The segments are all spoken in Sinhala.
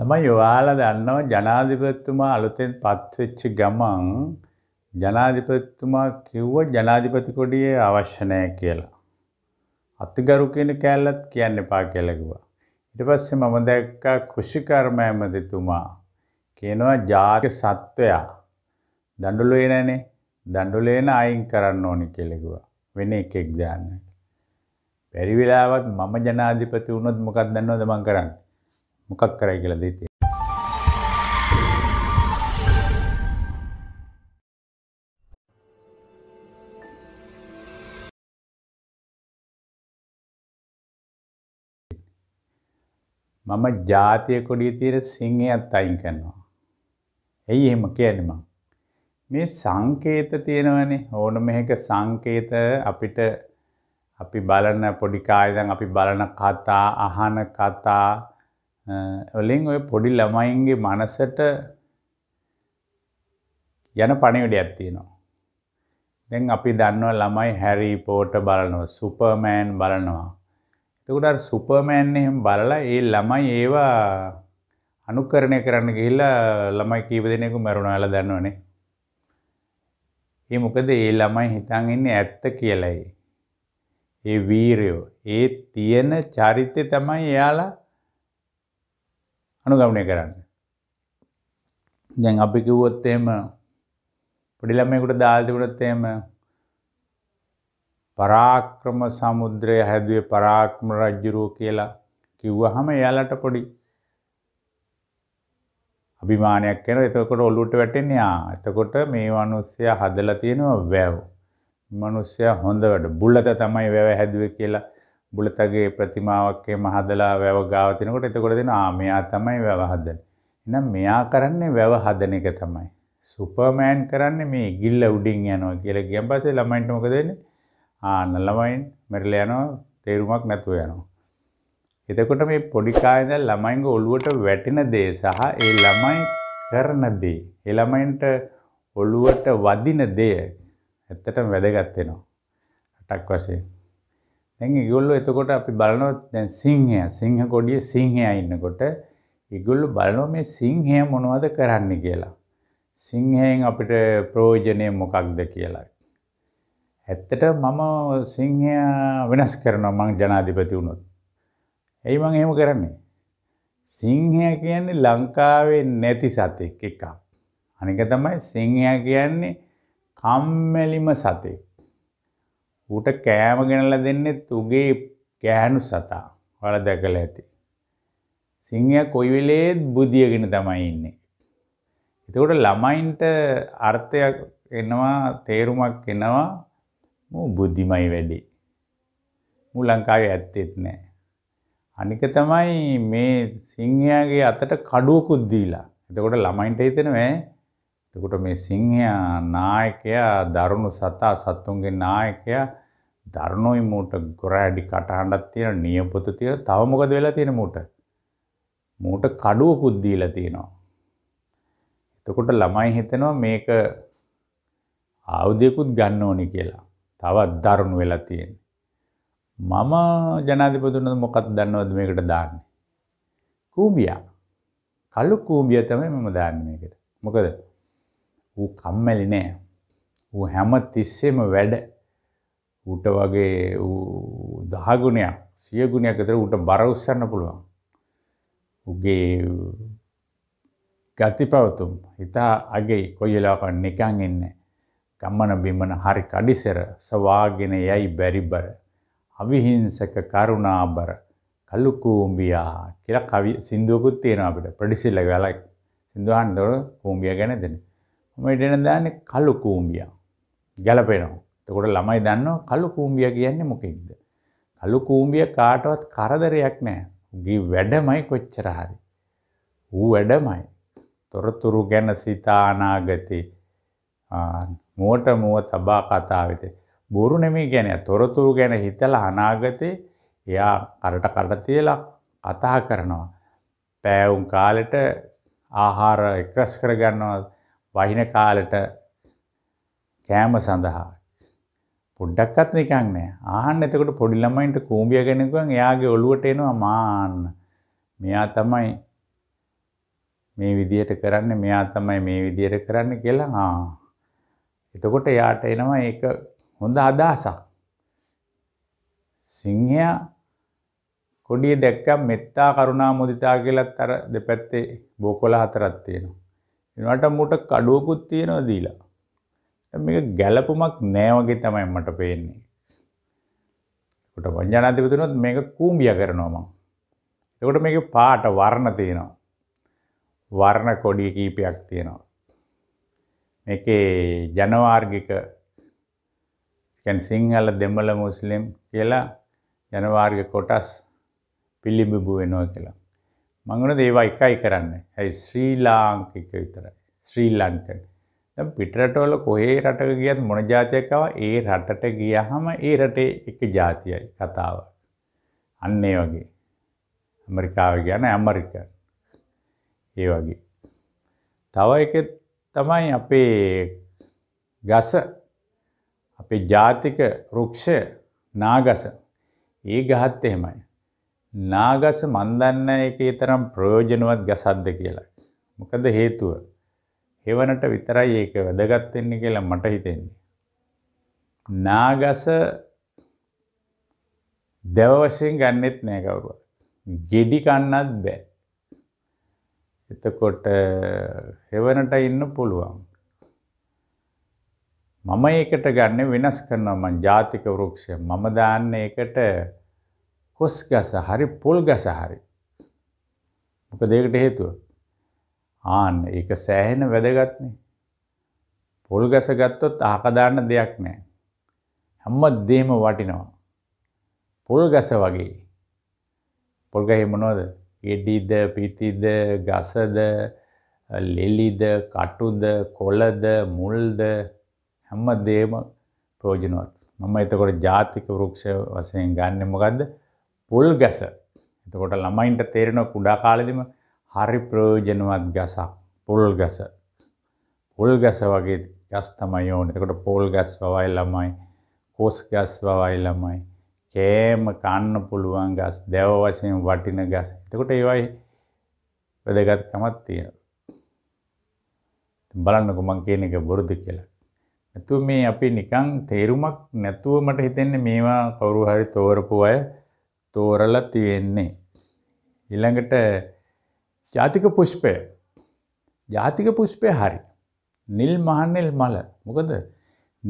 ළමයි ඔයාලා දන්නවා ජනාධිපතිතුමා අලුතෙන් පත්වෙච්ච ගමන් ජනාධිපතිතුමා කිව්ව ජනාධිපති කොඩිය අවශ්‍ය නැහැ කියලා. අතිගරු කියන කෑල්ලත් කියන්න එපා කියලා කිව්වා. ඊට පස්සේ මම දැක්කා කෘෂිකර්ම ඇමතිතුමා කියනවා ජාතික සත්වයා දඬුලේ නැනේ දඬුලේන අයින් කරන්න ඕනි කියලා කිව්වා. වෙන එකෙක් දාන්න. බැරි වෙලාවත් මම ජනාධිපති වුණොත් මොකක්ද දන්නවද මං කරන්නේ? මොකක් කරයි කියලා දෙතේ මම ජාතිය කොඩිය තියෙන සිංහයත් අයින් කරනවා. ඇයි එහෙම කියන්නේ මං? මේ සංකේත තියෙනවනේ ඕන මෙහෙක සංකේත අපිට අපි බලන පොඩි කාලේ අපි බලන කතා, අහන කතා, ඔලින් ඔය පොඩි ළමයින්ගේ මනසට යන පණිවිඩ ඇත්තියෙනවා. දැන් අපි දන්නව ළමයි හැරි පෝට බලනවා සුපර්මෑන් බලනවා. එතකුට සුපර්මෑන් එහෙම බලලා ඒ ළමයි ඒවා අනුකරණය කරන්න ගිහිල්ලා ළමයි කීප දෙනෙකු මැරුණාලා දන්නවනේ. ඒ මොකද ඒ ළමයි හිතන් ඉන්නේ ඇත්ත කියලායි. ඒ වීරයෝ ඒ තියෙන චරිතය තමයි එයාලා අනුගමනය කරන්න. දැන් අපි කිව්වොත් එහෙම පොඩි ළමයෙකුට දාලා තිබුණොත් එහෙම පරාක්‍රම සමුද්‍රය හැදුවේ පරාක්‍රම රජුරෝ කියලා කිව්වහම එයාලට පොඩි අභිමානයක් වෙනවා. එතකොට ඔලුවට වැටෙන්නේ ආ. එතකොට මේ මිනිස්සයා හදලා තියෙනවා වැව්. මිනිස්සයා හොඳ වැඩ. බුලත තමයි වැව හැදුවේ කියලා බුලතගේ ප්‍රතිමාවක්කේ මහදලා වැව ගාවතිනකොට එතකොට දෙෙන මෙයා තමයි වැවහදන. එනම් මෙයා කරන්නේ වැවහදන එක තමයි. සුපර්මෑන් කරන්න මේ ගිල්ල උඩින් යනවා කියල ගම් පසේ ළමයින්ට මොකදන්න ආනල්ලමයින් මැරල යනවා තේරුමක් නැතුව යනවා. එතකොට මේ පොඩිකායද ළමයින්ග ඔළුවට වැටින දේ සහ ඒ ළමයි කරනදී. එළමයින්ට ඔළුවට වදින දේ ඇත්තට වැදගත්වෙනවා. අටක් වසේ. දැන් ඒගොල්ලෝ එතකොට අපි බලනවා දැන් සිංහය සිංහ කොඩියේ සිංහයා ඉන්නකොට ඒගොල්ලෝ බලනවා මේ සිංහය මොනවද කරන්නේ කියලා. සිංහයෙන් අපිට ප්‍රයෝජනේ මොකක්ද කියලා. ඇත්තට මම සිංහයා වෙනස් කරනවා මං ජනාධිපති වුණොත්. එයි මං එහෙම කරන්නේ. සිංහය කියන්නේ ලංකාවේ නැති සතෙක් එකක්. අනික තමයි සිංහයා කියන්නේ කම්මැලිම සතෙක්. ඌට කෑම ගෙනලා දෙන්නෙත් උගේ ගෑනු සතා. ඔයාලා දැකලා ඇති. සිංහයා කොයි වෙලේත් බුදියගෙන තමයි ඉන්නේ. එතකොට ළමයින්ට අර්ථයක් එනවා තේරුමක් එනවා මූ බුද්ධිමයි වැඩි. මූ ලංකාවේ ඇත්තෙත් නෑ. අනික තමයි මේ සිංහයාගේ අතට කඩුවකුත් දීලා. එතකොට ළමයින්ට හිතෙනවා එතකොට මේ සිංහයා නායකයා දරුණු සතා සත්තුන්ගේ නායකයා දරුණුයි මූට ගොරෑඩි කටහඬක් තියෙන නියපොතු තියෙන තව මොකද වෙලා තියෙන මූට මූට කඩුවකුත් දීලා තියෙනවා එතකොට ළමයි හිතනවා මේක ආයුධයකුත් ගන්න ඕනි කියලා තවත් දරුණු වෙලා තියෙන්නේ මම ජනාධිපතිතුමා මොකක්ද දන්නවද මේකට දාන්නේ කූඹියා කළු කූඹිය තමයි මම දාන්නේ මේකට මොකද ඌ කම්මැලි නෑ. ඌ හැම තිස්සෙම වැඩ ඌට වගේ දහගුණයක් සියගුණයක් අතර ඌට බර උස්සන්න පුළුවන්. උගේ ගති පැවතුම් හිතා අගේ කොයිලාකන් නිකං එන්න. ගම්මන බිමන හරි කඩිසෙර සවාගෙන යයි බැරිබර. අවිහිංසක කරුණාබර කල්ලුකූම්බියා කියලා කවි සිින්දුවකුත් තියෙන අපට ප්‍රඩිසිල්ල වෙලයි සිින්දුවහන්දොට කූම්බිය ගැන දෙන්න. මම ඉඩෙන දාන්නේ කළු කූඹියා. ගැලපෙනවා. එතකොට ළමයි දන්නවා කළු කූඹියා කියන්නේ මොකෙක්ද? කළු කූඹිය කාටවත් කරදරයක් නෑ. උගේ වැඩමයි කොච්චර හරි. ඌ වැඩමයි. තොරතුරු ගැන සිතා අනාගතේ මුවට මුව තබා කතා වෙතේ. බොරු නෙමෙයි කියන්නේ තොරතුරු ගැන හිතලා අනාගතේ එයා කරට කරට තියලා කතා කරනවා. පෑවුම් කාලෙට ආහාර එකස් කරගන්නවා වහින කාලට කෑම සඳහා පොඩ්ඩක්වත් නිකන් නෑ. ආහන්න එතකොට පොඩි ළමයින්ට කූඹිය ගෙනකුවන් එයාගේ ඔළුවට එනවා මාන්න. මෙයා තමයි මේ විදියට කරන්න මෙයා තමයි මේ විදියට කරන්න කියලා ආ. එතකොට යාට එනවා ඒක හොඳ අදහසක්. සිංහයා කොඩිය දැක්කම් මෙත්තා කරුණා මුදිතා කියලත් අර දෙපැත්තේ බෝකොළ හතරක් තියෙනවා. එනට මුට කඩුවකුත් තියෙනවා දීලා. මේක ගැලපුමක් නෑ වගේ තමයි මට පේන්නේ. කොට වංජනාධිපතිනුත් මේක කූඹිය කරනවා මං. එතකොට මේකේ පාට වර්ණ තියෙනවා. වර්ණ කොඩිය කීපයක් තියෙනවා. මේකේ ජනවාර්ගික කියන්නේ සිංහල දෙමළ මුස්ලිම් කියලා ජනවාර්ගික කොටස් පිළිඹු වෙනවා කියලා. මංගුණ දේවා එකයි කරන්න ඇයි ශ්‍රී ලාංකික විතරයි ශ්‍රී ලන්කන් පිටරටවල කොහේ රටක ගියත් මොන ජාතියකව ඒ රටට ගියහම ඒ රටේ එක ජාතියයි කතාව අන්නේ වගේ ඇමරිකාව ගැන ඇමරිකන් ඒ වගේ තව එක තමයි අපේ ගස අපේ ජාතික රුක්ෂ නාගස ඒ ගහත් එහෙමයි නාගස මන්දන්න එකේ තරම් ප්‍රයෝජනවත් ගසක්ද කියලා. මොකද හේතුව. හෙවනට විතරයි ඒක වැදගත්වෙන්නේ කියලා මට හිතෙන්නේ. නාගස දෙවවශයෙන් ගන්නෙත් නෑ කවුරුව. ගෙඩි කන්නත් බෑ. එතකොට හෙවනට ඉන්න පුළුවන්. මම ඒකට ගන්න වෙනස් කරනවා මං ජාතික වෘක්ෂය මම දාන්න ඒකට කොස් ගස හරි පොල් ගස හරි. මොක දෙකට හේතුව. ආන්න ඒක සෑහෙන වැදගත්නේ. පොල් ගස ගත්තොත් ආකදාන්න දෙයක් නෑ. හැම්මත් දේම වටිනවා. පොල් ගස වගේ. පොල්ගහි මොනෝද ගෙඩිද පිතිද ගසද ලෙලිද කටුද කොලද මුල්ද හැම්ම දේම ප්‍රෝජනවත්. මම එතකොට ජාතික වෘක්ෂ වසයෙන් ගන්න මොකක්ද පොල් ගැස එතකොට ළමයින්ට තේරෙන කුඩා කාලෙදිම හරි ප්‍රයෝජනවත් ගසක් පොල් ගැස පොල් ගැස වගේ ගස් තමයි ඕන එතකොට පොල් ගැස් බවයි ළමයි කෝස් ගැස් බවයි ළමයි කෑම කන්න පුළුවන් ගස් දැව වශයෙන් වටින ගස් එතකොට ඒවයි වැදගත්කමත් තියෙන බලන්නකො මං කියන එක බොරුදු කියලා නැතු මේ අපි නිකං තේරුමක් නැතුව මට හිතෙන්නේ මේවා කවුරු හරි තෝරපු අය තෝරලා තියෙන්නේ. ඊළඟට ජාතික පුෂ්පය. ජාතික පුෂ්පය හරි. නිල් මහනෙල් මල. මොකද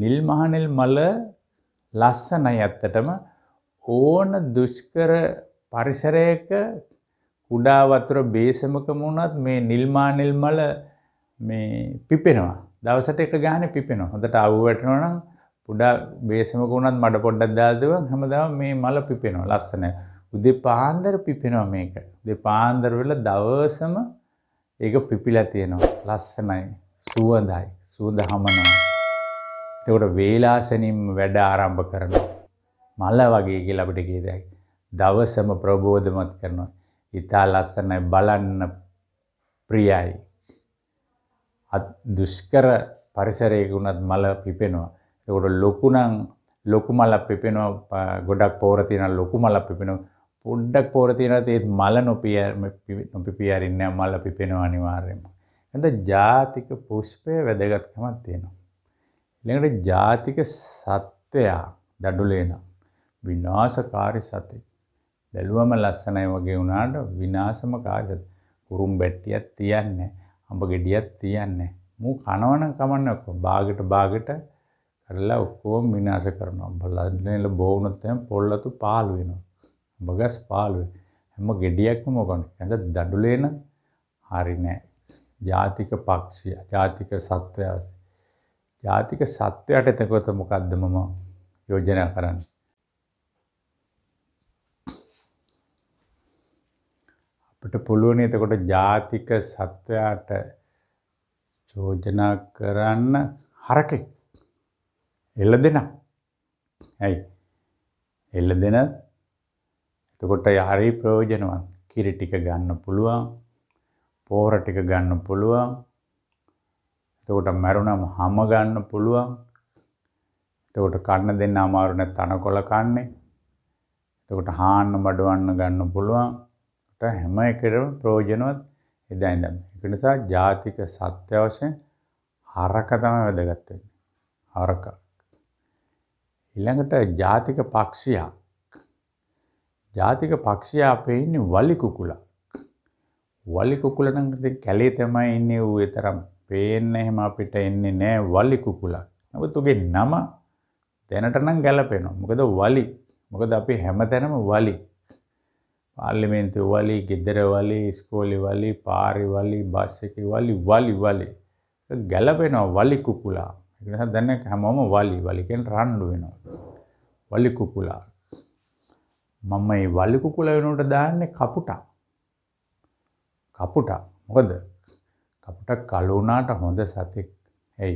නිල් මහනෙල් මල ලස්සනයි ඇත්තටම ඕන දුෂ්කර පරිසරයක කුඩා වතුර බේසමක වුණත් මේ නිල් මහනෙල් මල මේ පිපෙනවා. දවසට එක ගානේ පිපෙනවා. හොඳට අවු වැටෙනවා නම් පුඩා බේසමක වුණත් මඩ පොඩ්ඩක් දාදව හැමදාම මේ මල පිපෙනවා ලස්සන. උදේ පාන්දර පිපෙනවා මේක. උදේ පාන්දර වෙලා දවසම ඒක පිපිලා තියෙනවා. ලස්සනයි, සුවඳයි, සුවඳ හමනවා. එතකොට වේලාසනින්ම වැඩ ආරම්භ කරනවා. මල වගේ කියලා අපිට කියදයි. දවසම ප්‍රබෝධමත් කරනවා. ඉතා ලස්සනයි බලන්න ප්‍රියයි. දුෂ්කර පරිසරයක වුණත් මල පිපෙනවා. එකොට ලොකුනං ලොකු මල්ලක් පිපෙනවා ගොඩක් පෝරතියන ලොකු මල්ලක් පිපෙනවා පුඩ්ඩක් පෝරතියන ඒත් මල නොපිය නොපිපියරින්න මල්ල පිපෙනවා අනිවාර්යෙන්ම. ඇඳ ජාතික පුෂ්පය වැදගත්කමත් තියෙනවා. ලඟට ජාතික සත්වයා දඩුලේන විනාසකාරි සතෙක්. බැලුවම ලස්සනයි වගේ වුණාට විනාශම කාර්යද කුරුම් බැට්ටියක් තියන්නේ අඹ ගෙඩියක් තියන්නේ මූ කනවන කමන්න බාගට බාගට කරලා ඔක්කොම විනාශ කරනවා. බල්ලන්ට බොවුනොත් එහෙම පොල්ලතු පාළු වෙනවා. බගස් පාළු හැම ගෙඩියක්ම මොකන්නේ? ඇඳ දඩුලේන හරි නෑ. ජාතික පක්ෂිය, ජාතික සත්වයා. ජාතික සත්වයාට එතකොට මොකද්ද මම යෝජනා කරන්නේ? අපිට පුළුවන් එතකොට ජාතික සත්වයාට යෝජනා කරන්න හරකෙක් එල්ල දෙනා. ඇයි. එල්ල දෙන එතකොට හරි ප්‍රයෝජනවත් කිරි ටික ගන්න පුළුවන් පෝර ටික ගන්න පුළුවන් එතකොට මැරුණම හම ගන්න පුළුවන් එතකොට කන්න දෙන්න අමාරු නැත් තනකොළ කන්නේ එතකොට හාන්න බඩවන්න ගන්න පුළුවන් හැම එකටම ප්‍රයෝජනවත් එදා ඉඳන් ඒක නිසා ජාතික සත්‍ය වශයෙන් හරක තමයි වැදගත් වෙන්නේ හරකා ඊළඟට ජාතික පක්ෂයා ජාතික පක්ෂයා අපේ ඉන්නේ වලි කුකුලා. වලි කුකුලා නම් ඉතින් කැලේ තමයි ඉන්නේ ඌ ඒ තරම් පේන්න එහෙම අපිට එන්නේ නෑ වලි කුකුලා. නමුත් උගේ නම දැනට නම් ගැලපෙනවා. මොකද වලි. මොකද අපි හැමතැනම වලි. පාර්ලිමේන්තු වලි, ගෙදර වලි, ඉස්කෝලේ වලි, පාරේ වලි, බස් එකේ වලි, වලි වලි. ගැලපෙනවා වලි කුකුලා. නිසා දැන් හැමෝම වලි වලි කියන්නේ රණ්ඩු වෙනවා. වලි කුකුලා. මම මේ වලි කුකුලා වෙනුවට දාන්නේ කපුටා. කපුටා. මොකද කපුටා කළු වුණාට හොඳ සතෙක්. එයි.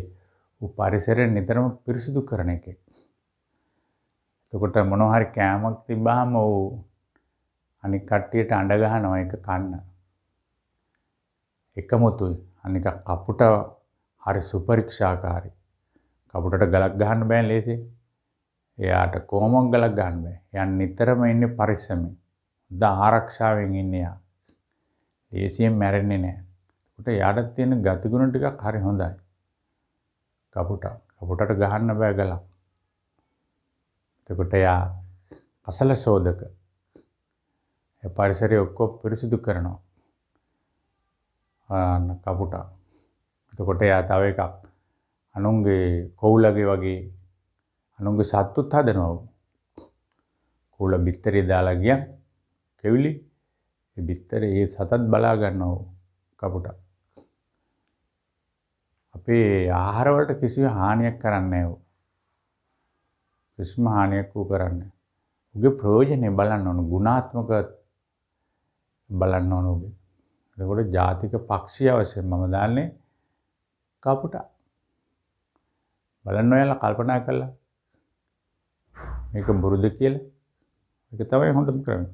උ පරිසරය නිතරම පිරිසිදු කරන එකෙක්. එතකොට මොනවා හරි කෑමක් තිබ්බහම ඌ අනික් කට්ටියට අඬ ගහනවා ඒක කන්න. එකමුතුයි. අනික කපුට හරි සුපරීක්ෂාකාරී. කපුටට ගලක් ගහන්න බෑ ලේසි. එයාට කොහොමද ගලක් ගහන්න බෑ. එයා නිතරම ඉන්නේ පරිස්සමෙන්. හොඳ ආරක්ෂාවෙන් ඉන්නේ එයා. ලේසියෙන් මැරෙන්නේ නෑ. ඒකට එයාට තියෙන ගතිගුණ ටිකක් හරි හොඳයි. කපුටා. කපුටට ගහන්න බෑ ගලක්. එතකොට එයා අසල සෝදක. ඒ පරිසරය ඔක්කොම පිරිසිදු කරනවා. ආන්න කපුටා. එතකොට එයා තව එකක් අනුන්ගේ කොවුලගේ වගේ අනුන්ගේ සත්තුත් හදනව. කෝල බිත්තරේ දාලා ගියා. කෙවිලි ඒ බිත්තරේ ඒ සතත් බලා ගන්නව කපුට. අපේ ආහාර වලට කිසිම හානියක් කරන්නේ නැහැ. කිසිම හානියක් උ කරන්නේ. උගේ ප්‍රයෝජනේ බලන්න ඕන ගුණාත්මක බලන්න ඕන උගේ. එතකොට ජාතික පක්ෂිය වශයෙන් මම දාන්නේ කපුටා බලන්න ඔයාලා කල්පනා කළා මේක බුරුද කියලා ඒක තමයි හොඳම ක්‍රමය